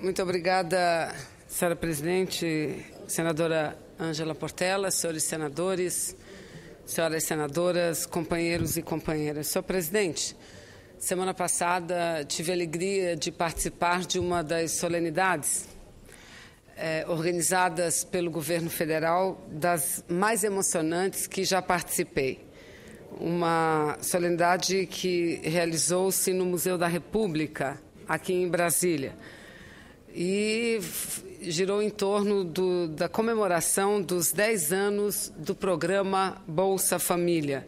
Muito obrigada, senhora presidente, senadora Ângela Portela, senhores senadores, senhoras senadoras, companheiros e companheiras. Senhor presidente, semana passada tive a alegria de participar de uma das solenidades eh, organizadas pelo governo federal, das mais emocionantes que já participei. Uma solenidade que realizou-se no Museu da República, aqui em Brasília e girou em torno do, da comemoração dos 10 anos do programa Bolsa Família,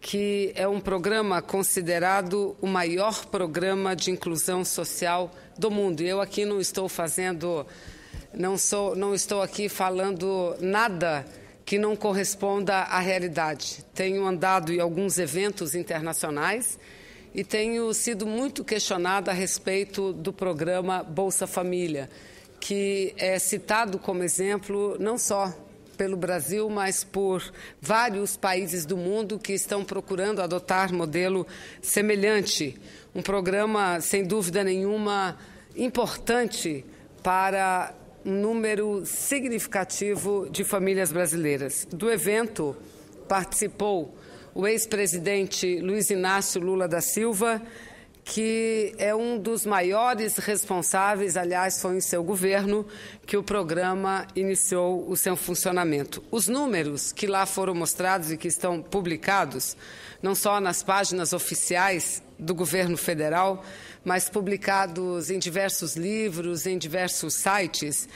que é um programa considerado o maior programa de inclusão social do mundo. Eu aqui não estou fazendo, não, sou, não estou aqui falando nada que não corresponda à realidade. Tenho andado em alguns eventos internacionais e tenho sido muito questionada a respeito do programa Bolsa Família, que é citado como exemplo não só pelo Brasil, mas por vários países do mundo que estão procurando adotar modelo semelhante. Um programa, sem dúvida nenhuma, importante para um número significativo de famílias brasileiras. Do evento participou o ex-presidente Luiz Inácio Lula da Silva, que é um dos maiores responsáveis, aliás, foi em seu governo que o programa iniciou o seu funcionamento. Os números que lá foram mostrados e que estão publicados, não só nas páginas oficiais do governo federal, mas publicados em diversos livros, em diversos sites,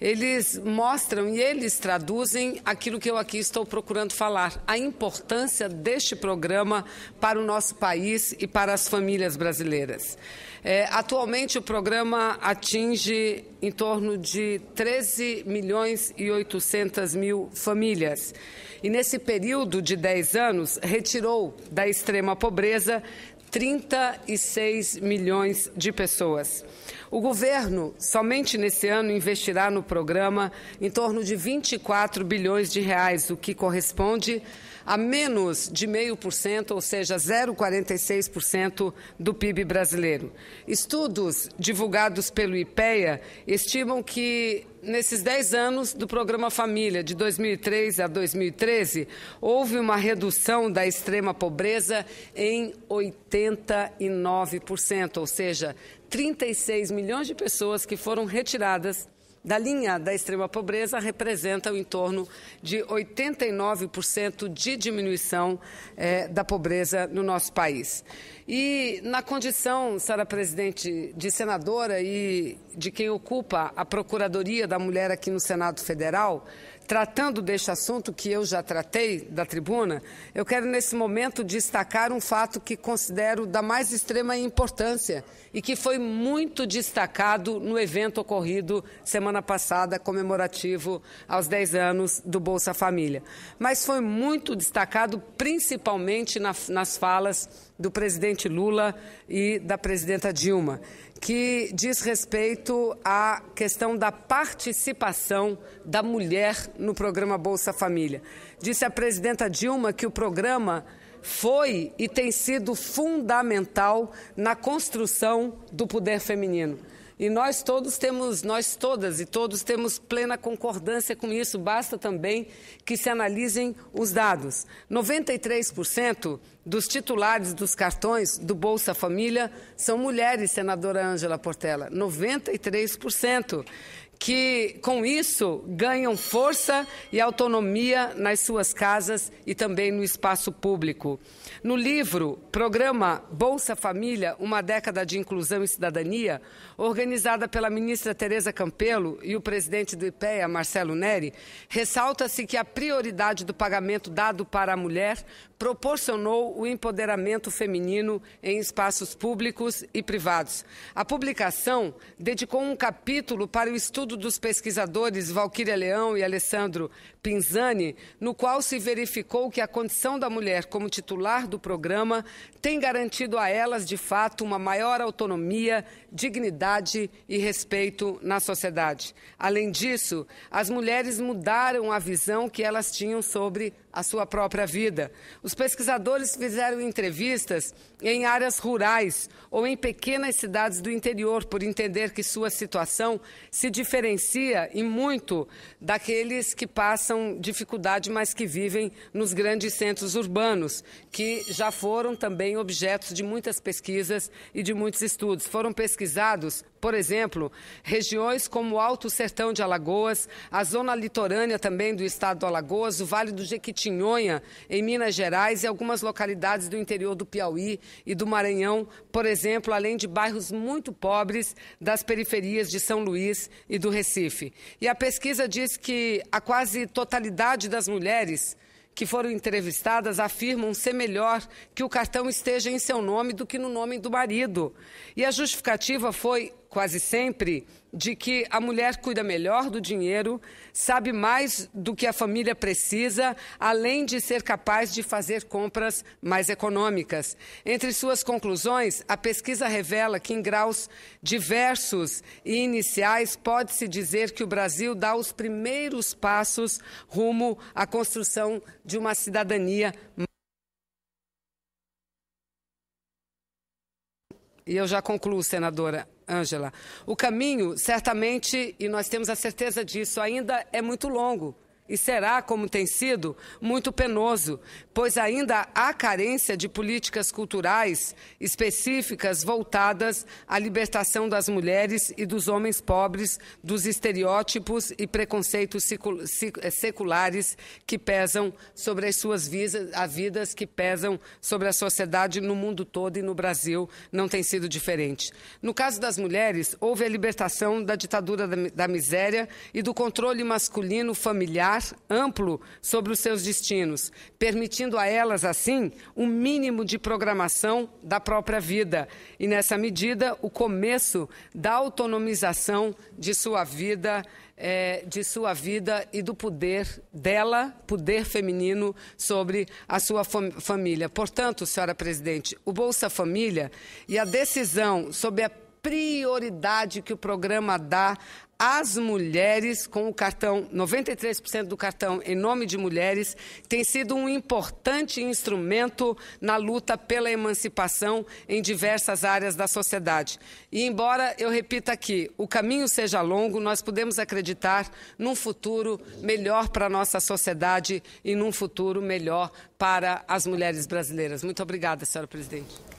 eles mostram e eles traduzem aquilo que eu aqui estou procurando falar, a importância deste programa para o nosso país e para as famílias brasileiras. É, atualmente, o programa atinge em torno de 13 milhões e 800 mil famílias. E nesse período de 10 anos, retirou da extrema pobreza 36 milhões de pessoas. O governo, somente nesse ano, investirá no programa em torno de 24 bilhões de reais, o que corresponde a menos de 0,5%, ou seja, 0,46% do PIB brasileiro. Estudos divulgados pelo IPEA estimam que nesses 10 anos do programa Família, de 2003 a 2013, houve uma redução da extrema pobreza em 89%, ou seja, 36 milhões de pessoas que foram retiradas da linha da extrema pobreza representam em torno de 89% de diminuição eh, da pobreza no nosso país. E na condição, senhora presidente, de senadora e de quem ocupa a Procuradoria da Mulher aqui no Senado Federal, Tratando deste assunto que eu já tratei da tribuna, eu quero nesse momento destacar um fato que considero da mais extrema importância e que foi muito destacado no evento ocorrido semana passada, comemorativo aos 10 anos do Bolsa Família. Mas foi muito destacado principalmente na, nas falas do presidente Lula e da presidenta Dilma que diz respeito à questão da participação da mulher no programa Bolsa Família. Disse a presidenta Dilma que o programa foi e tem sido fundamental na construção do poder feminino. E nós todos temos, nós todas e todos temos plena concordância com isso, basta também que se analisem os dados. 93% dos titulares dos cartões do Bolsa Família são mulheres, senadora Ângela Portela, 93% que com isso ganham força e autonomia nas suas casas e também no espaço público. No livro Programa Bolsa Família, uma década de inclusão e cidadania, organizada pela ministra Tereza Campelo e o presidente do IPEA, Marcelo Neri, ressalta-se que a prioridade do pagamento dado para a mulher proporcionou o empoderamento feminino em espaços públicos e privados. A publicação dedicou um capítulo para o estudo estudo dos pesquisadores Valquíria Leão e Alessandro Pinzani, no qual se verificou que a condição da mulher como titular do programa tem garantido a elas, de fato, uma maior autonomia, dignidade e respeito na sociedade. Além disso, as mulheres mudaram a visão que elas tinham sobre a sua própria vida. Os pesquisadores fizeram entrevistas em áreas rurais ou em pequenas cidades do interior, por entender que sua situação se diferencia e muito daqueles que passam dificuldade, mas que vivem nos grandes centros urbanos, que já foram também objetos de muitas pesquisas e de muitos estudos. Foram pesquisados por exemplo, regiões como o Alto Sertão de Alagoas, a zona litorânea também do estado do Alagoas, o Vale do Jequitinhonha, em Minas Gerais, e algumas localidades do interior do Piauí e do Maranhão, por exemplo, além de bairros muito pobres das periferias de São Luís e do Recife. E a pesquisa diz que a quase totalidade das mulheres que foram entrevistadas afirmam ser melhor que o cartão esteja em seu nome do que no nome do marido. E a justificativa foi quase sempre, de que a mulher cuida melhor do dinheiro, sabe mais do que a família precisa, além de ser capaz de fazer compras mais econômicas. Entre suas conclusões, a pesquisa revela que, em graus diversos e iniciais, pode-se dizer que o Brasil dá os primeiros passos rumo à construção de uma cidadania e eu já concluo, senadora. Ângela, o caminho, certamente, e nós temos a certeza disso, ainda é muito longo e será, como tem sido, muito penoso, pois ainda há carência de políticas culturais específicas voltadas à libertação das mulheres e dos homens pobres dos estereótipos e preconceitos eh, seculares que pesam sobre as suas vidas, que pesam sobre a sociedade no mundo todo e no Brasil não tem sido diferente. No caso das mulheres, houve a libertação da ditadura da miséria e do controle masculino familiar amplo sobre os seus destinos, permitindo a elas, assim, um mínimo de programação da própria vida e, nessa medida, o começo da autonomização de sua vida. É, de sua vida e do poder dela, poder feminino, sobre a sua fam família. Portanto, senhora presidente, o Bolsa Família e a decisão sobre a prioridade que o programa dá às mulheres com o cartão, 93% do cartão em nome de mulheres, tem sido um importante instrumento na luta pela emancipação em diversas áreas da sociedade. E embora eu repita aqui, o caminho seja longo, nós podemos acreditar num futuro melhor para a nossa sociedade e num futuro melhor para as mulheres brasileiras. Muito obrigada, senhora presidente.